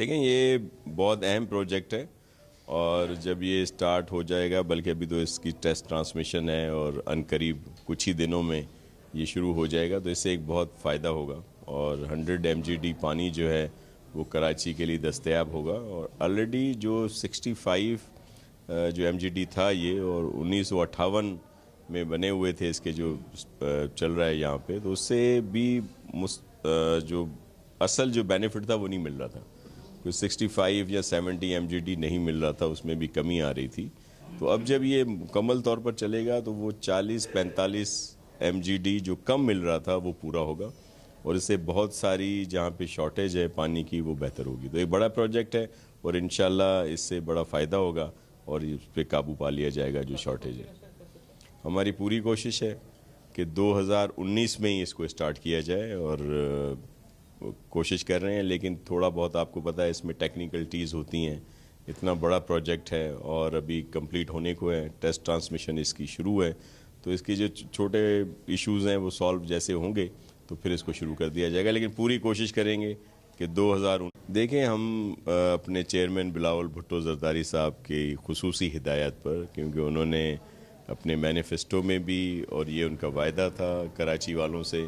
دیکھیں یہ بہت اہم پروجیکٹ ہے اور جب یہ سٹارٹ ہو جائے گا بلکہ ابھی تو اس کی ٹیسٹ ٹرانسمیشن ہے اور ان قریب کچھ ہی دنوں میں یہ شروع ہو جائے گا تو اس سے ایک بہت فائدہ ہوگا اور ہنڈریڈ ایم جی ڈی پانی جو ہے وہ کراچی کے لیے دستیاب ہوگا اور آلریڈی جو سکسٹی فائیو جو ایم جی ڈی تھا یہ اور انیس سو اٹھاون میں بنے ہوئے تھے اس کے جو چل رہا ہے یہاں پہ تو اس سے بھی جو اصل جو بینیفٹ تھا وہ نہیں مل رہا تھا کوئی سکسٹی فائیو یا سیونٹی ایم جی ڈی نہیں مل رہا تھا اس میں بھی کمی آ رہی تھی تو اب جب یہ مکمل طور پر چلے گا تو وہ چالیس پینتالیس ایم جی ڈی جو کم مل رہا تھا وہ پورا ہوگا اور اس سے بہت ساری جہاں پہ شارٹیج ہے پانی کی وہ بہتر ہوگی تو ایک بڑا پروجیکٹ ہے اور انشاءاللہ اس سے بڑا فائدہ ہوگا اور اس پہ قابو پا لیا جائے گا جو شارٹیج ہے ہماری پوری کوشش ہے کہ دو ہزار انیس میں ہی اس کو اسٹارٹ کیا جائے اور کوشش کر رہے ہیں لیکن تھوڑا بہت آپ کو پتا ہے اس میں ٹیکنیکلٹیز ہوتی ہیں اتنا بڑا پروجیکٹ ہے اور ابھی کمپلیٹ ہونے کو ہے ٹیسٹ ٹرانسمیشن اس کی شروع ہے تو اس کی جو چھوٹے ایشوز ہیں وہ سالو جیسے ہوں گے تو پھر اس کو شروع کر دیا جائے گا لیکن پوری کوشش کریں گے کہ دو ہزار دیکھیں ہم اپنے چیئرمین بلاول بھٹو زرداری صاحب کی خصوصی ہدایت پر کیونکہ انہوں نے اپنے مینیفیسٹو میں بھی اور یہ ان کا وعدہ تھا کراچی والوں سے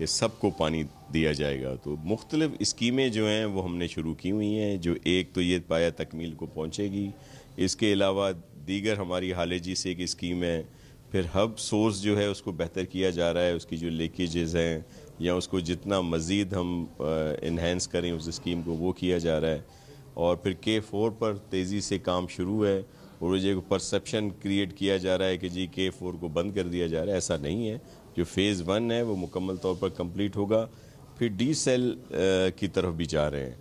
کہ سب کو پانی دیا جائے گا تو مختلف اسکیمیں جو ہیں وہ ہم نے شروع کی ہوئی ہیں جو ایک تو یہ پایا تکمیل کو پہنچے گی اس کے علاوہ دیگر ہماری حالے جی سے ایک اسکیم ہے پھر ہب سورس جو ہے اس کو بہتر کیا جا رہا ہے اس کی جو لیکیجز ہیں یا اس کو جتنا مزید ہم انہینس کریں اس اسکیم کو وہ کیا جا رہا ہے اور پھر کے فور پر تیزی سے کام شروع ہے اور جو پرسپشن کریٹ کیا جا رہا ہے کہ جی کے فور کو بند کر دیا جا رہا ہے ایسا نہیں ہے جو فیز ون ہے وہ مکمل طور پر کمپلیٹ ہوگا پھر ڈی سیل کی طرف بھی جا رہے ہیں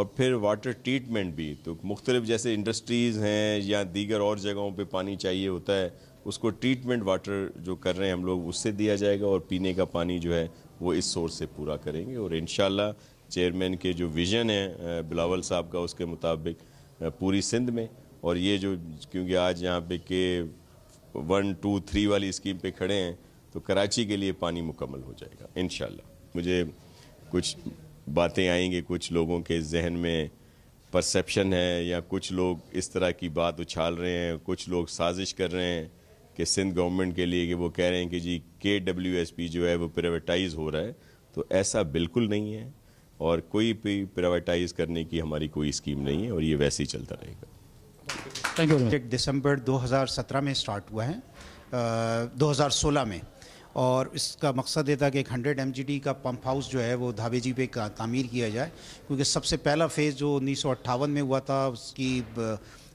اور پھر واٹر ٹریٹمنٹ بھی تو مختلف جیسے انڈسٹریز ہیں یا دیگر اور جگہوں پہ پانی چاہیے ہوتا ہے اس کو ٹریٹمنٹ واٹر جو کر رہے ہیں ہم لوگ اس سے دیا جائے گا اور پینے کا پانی جو ہے وہ اس سورس سے پورا کریں گے اور انشاءاللہ چیئرمن چیئرمین کے جو ویژن ہے بلاول صاحب کا اس کے مطابق پوری سندھ میں اور یہ جو کیونکہ آج یہاں پہ کہ ون ٹو تھری والی اسکیم پہ کھڑے ہیں تو کراچی کے لیے پانی مکمل ہو جائے گا انشاءاللہ مجھے کچھ باتیں آئیں گی کچھ لوگوں کے ذہن میں پرسیپشن ہے یا کچھ لوگ اس طرح کی بات اچھال رہے ہیں کچھ لوگ سازش کر رہے ہیں کہ سندھ گورنمنٹ کے لیے کہ وہ کہہ رہے ہیں کہ جی کے ڈبلیو ایس پی جو ہے وہ پرائیویٹائز ہو رہا ہے تو ایسا بالکل نہیں ہے اور کوئی بھی پرائیویٹائز کرنے کی ہماری کوئی اسکیم نہیں ہے اور یہ ویسے ہی چلتا رہے گا دسمبر دو ہزار سترہ میں اسٹارٹ ہوا ہے دو ہزار سولہ میں اور اس کا مقصد یہ تھا کہ ایک ہنڈریڈ ایم جی ڈی کا پمپ ہاؤس جو ہے وہ دھابے جی پہ تعمیر کیا جائے کیونکہ سب سے پہلا فیز جو انیس سو اٹھاون میں ہوا تھا اس کی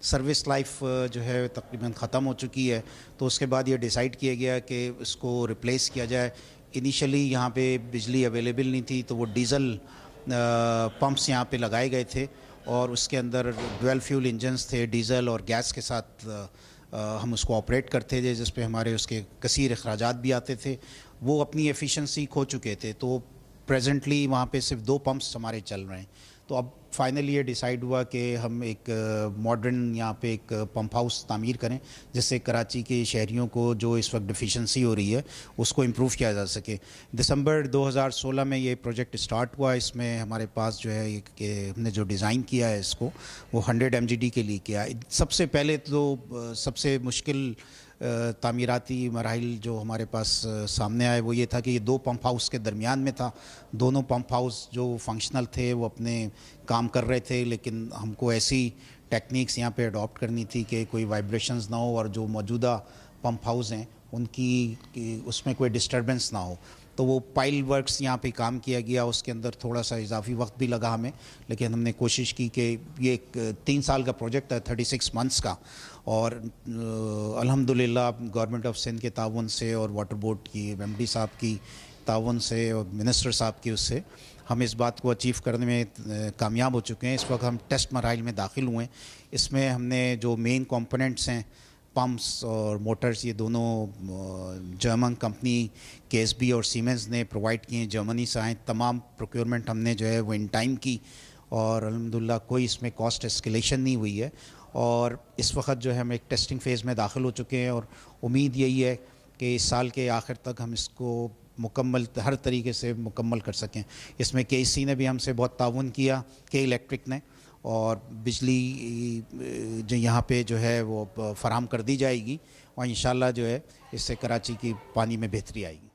سروس لائف جو ہے تقریباً ختم ہو چکی ہے تو اس کے بعد یہ ڈیسائیڈ کیا گیا کہ اس کو ریپلیس کیا جائے انیشلی یہاں پہ بجلی اویلیبل نہیں تھی تو وہ ڈیزل پمپس یہاں پہ لگائے گئے تھے اور اس کے اندر ڈویل فیول انجنس تھے ڈیزل اور گیس کے ساتھ ہم اس کو آپریٹ کرتے تھے جس پہ ہمارے اس کے کثیر اخراجات بھی آتے تھے وہ اپنی ایفیشنسی کھو چکے تھے تو پریزنٹلی وہاں پہ صرف دو پمپس ہمارے چل رہے ہیں تو اب فائنلی یہ ڈیسائیڈ ہوا کہ ہم ایک ماڈرن یہاں پہ ایک پمپ ہاؤس تعمیر کریں جس سے کراچی کے شہریوں کو جو اس وقت ڈیفیشنسی ہو رہی ہے اس کو امپروو کیا جا سکے دسمبر دو ہزار سولہ میں یہ پروجیکٹ اسٹارٹ ہوا اس میں ہمارے پاس جو ہے کہ ہم نے جو ڈیزائن کیا ہے اس کو وہ ہنڈریڈ ایم جی ڈی کے لیے کیا سب سے پہلے تو سب سے مشکل تعمیراتی مراحل جو ہمارے پاس سامنے آئے وہ یہ تھا کہ یہ دو پمپ ہاؤس کے درمیان میں تھا دونوں پمپ ہاؤس جو فنکشنل تھے وہ اپنے کام کر رہے تھے لیکن ہم کو ایسی ٹیکنیکس یہاں پہ اڈاپٹ کرنی تھی کہ کوئی وائبریشنز نہ ہو اور جو موجودہ پمپ ہاؤس ہیں ان کی اس میں کوئی ڈسٹربنس نہ ہو تو وہ پائل ورکس یہاں پہ کام کیا گیا اس کے اندر تھوڑا سا اضافی وقت بھی لگا ہمیں لیکن ہم نے کوشش کی کہ یہ ایک تین سال کا پروجیکٹ ہے تھرٹی سکس منتھس کا اور الحمدللہ گورنمنٹ آف سندھ کے تعاون سے اور واٹر بورڈ کی ایم ڈی صاحب کی تعاون سے اور منسٹر صاحب کی اس سے ہم اس بات کو اچیو کرنے میں کامیاب ہو چکے ہیں اس وقت ہم ٹیسٹ مرائل میں داخل ہوئے ہیں اس میں ہم نے جو مین کمپوننٹس ہیں پمپس اور موٹرز یہ دونوں جرمن کمپنی کے ایس بی اور سیمنز نے پرووائڈ کیے ہیں جرمنی سے آئیں تمام پروکیورمنٹ ہم نے جو ہے وہ ان ٹائم کی اور الحمدللہ کوئی اس میں کاسٹ اسکیلیشن نہیں ہوئی ہے اور اس وقت جو ہے ہم ایک ٹیسٹنگ فیز میں داخل ہو چکے ہیں اور امید یہی ہے کہ اس سال کے آخر تک ہم اس کو مکمل ہر طریقے سے مکمل کر سکیں اس میں کے سی نے بھی ہم سے بہت تعاون کیا کے الیکٹرک نے اور بجلی جو یہاں پہ جو ہے وہ فراہم کر دی جائے گی اور انشاءاللہ جو ہے اس سے کراچی کی پانی میں بہتری آئے گی